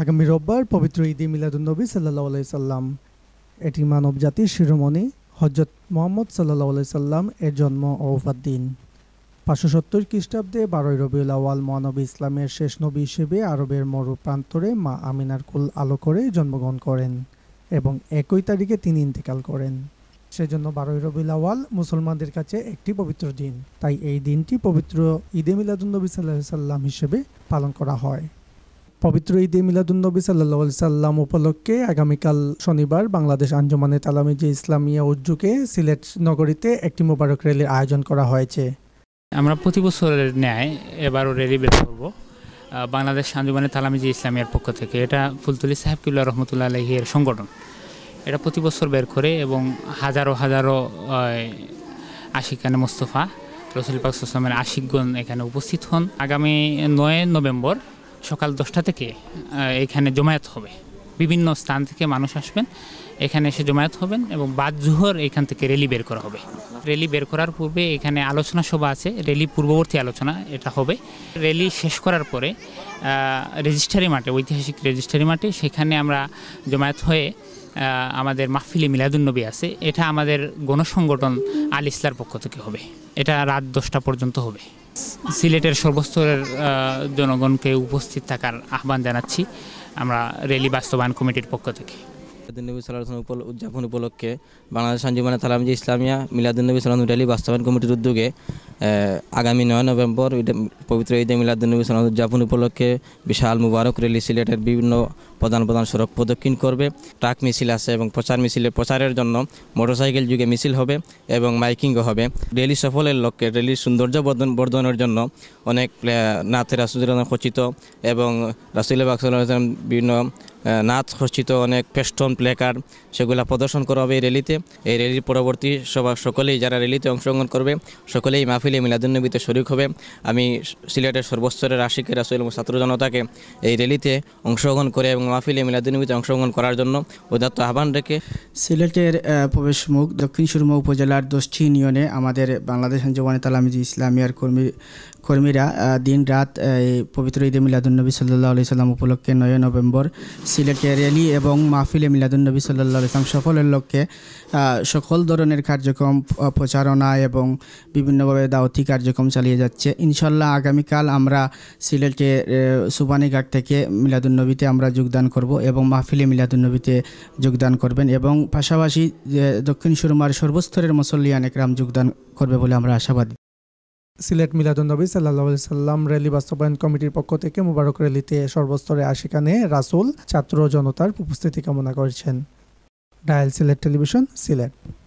আগামী রোববার পবিত্র ঈদে মিলাদুলনবী সাল্লাহ আলাই সাল্লাম এটি মানব জাতির শিরোমণি হজরত মোহাম্মদ সাল্লাহ আলাই সাল্লাম এর জন্ম ও দিন পাঁচশো সত্তর খ্রিস্টাব্দে বারোই রবিউল আওয়াল মহানবী ইসলামের শেষ নবী হিসেবে আরবের মরু প্রান্তরে মা আমিনার কুল আলো করে জন্মগ্রহণ করেন এবং একই তারিখে তিনি ইন্তেকাল করেন সেজন্য বারোই রবিউল আওয়াল মুসলমানদের কাছে একটি পবিত্র দিন তাই এই দিনটি পবিত্র ঈদে মিলাদুল্নবী সাল্লাহ সাল্লাম হিসেবে পালন করা হয় পবিত্র ঈদে মিলাদুন্নবী সাল্লা সাল্লাম উপলক্ষে আগামীকাল শনিবার বাংলাদেশ আঞ্জমানে তালামিজি ইসলামিয়া উজ্জুকে সিলেট নগরীতে একটি মোবারক র্যালির আয়োজন করা হয়েছে আমরা প্রতি বছরের ন্যায় এবারও র্যালি বের করব বাংলাদেশ আঞ্জমানে তালামিজি ইসলামিয়ার পক্ষ থেকে এটা ফুলতলি সাহেব রহমতুল্লা আলহির সংগঠন এটা প্রতি বছর বের করে এবং হাজারো হাজারো আশিকানে মোস্তফা রসুল পাক আশিকগণ এখানে উপস্থিত হন আগামী নয় নভেম্বর সকাল দশটা থেকে এখানে জমায়েত হবে বিভিন্ন স্থান থেকে মানুষ আসবেন এখানে এসে জমায়েত হবেন এবং বাদ জুহর এখান থেকে রেলি বের করা হবে রেলি বের করার পূর্বে এখানে আলোচনা সভা আছে রেলি পূর্ববর্তী আলোচনা এটা হবে রেলি শেষ করার পরে রেজিস্ট্রারি মাঠে ঐতিহাসিক রেজিস্ট্রারি মাঠে সেখানে আমরা জমায়েত হয়ে আমাদের মাহফিলি মিলাদুন্নবী আছে এটা আমাদের গণসংগঠন আল ইসলার পক্ষ থেকে হবে এটা রাত দশটা পর্যন্ত হবে সিলেটের সর্বস্তরের জনগণকে উপস্থিত থাকার আহ্বান জানাচ্ছি আমরা রেলি বাস্তবায়ন কমিটির পক্ষ থেকে মিলাদুল্নবী সাল্লাহ উদযাপন উপলক্ষে বাংলাদেশ সঞ্জীবনা মানে থালামজি ইসলামিয়া মিলাদুল্নবী সাল্লাহ রেলি বাস্তবায়ন কমিটির উদ্যোগে আগামী নয় নভেম্বর পবিত্র ঈদে মিলাদুল্নবী সাল্লাহ উদযাপন উপলক্ষে বিশাল মুবারক রেলি সিলেটের বিভিন্ন প্রধান প্রধান সড়ক প্রদক্ষিণ করবে ট্রাক মিছিল আছে এবং প্রচার মিছিলে প্রচারের জন্য মোটরসাইকেল যুগে মিছিল হবে এবং মাইকিংও হবে রেলি সফলের লক্ষ্যে রেলির সৌন্দর্য বর্ধনের জন্য অনেক নাথের রাসুদুল্লাহ খচিত এবং রাসুল্লাহ আকসাল্লাম বিভিন্ন নাচ খচিত অনেক ফেস্টন প্লেকার সেগুলো প্রদর্শন করা হবে এই র্যালিতে এই র্যালির পরবর্তী সবার সকলেই যারা র্যালিতে অংশগ্রহণ করবে সকলেই মাহফিলে মিলাদুন্নবীতে শরিক হবে আমি সিলেটের সর্বস্তরের আশিকের রাসুল এবং ছাত্র জনতাকে এই র্যালিতে অংশগ্রহণ করে এবং মাহফিলে মিলাদুনবীতে অংশগ্রহণ করার জন্য উদাত্ত আহ্বান রেখে সিলেটের প্রবেশমুখ দক্ষিণ সুরমা উপজেলার দক্ষিণ ইউনিয়নে আমাদের বাংলাদেশ জওয়ানে তালামিজি ইসলামিয়ার কর্মী কর্মীরা দিন রাত পবিত্র ঈদে মিলাদুলনবী সাল্লাহ আলি সাল্লাম উপলক্ষে নয় নভেম্বর সিলেটে র্যালি এবং মাহফিলে মিলাদুলনবী সাল্লাহ ইসলাম সফলের লক্ষ্যে সকল ধরনের কার্যক্রম প্রচারণা এবং বিভিন্নভাবে দাওতি কার্যক্রম চালিয়ে যাচ্ছে ইনশাল্লাহ আগামীকাল আমরা সিলেটে সুবানীঘাট থেকে মিলাদুলনবীতে আমরা যোগদান যোগদান করব এবং মাহফিলে মিলাদুলনবীতে যোগদান করবেন এবং পাশাপাশি দক্ষিণ সুরমার সর্বস্তরের মুসল্লিয়ান একরাম যোগদান করবে বলে আমরা আশাবাদী সিলেট মিলাদুলনবী সাল্লাহ সাল্লাম র্যালি বাস্তবায়ন কমিটির পক্ষ থেকে মুবারক র্যালিতে সর্বস্তরে আশিকানে রাসুল ছাত্র জনতার উপস্থিতি কামনা করেছেন ডায়াল সিলেট টেলিভিশন সিলেট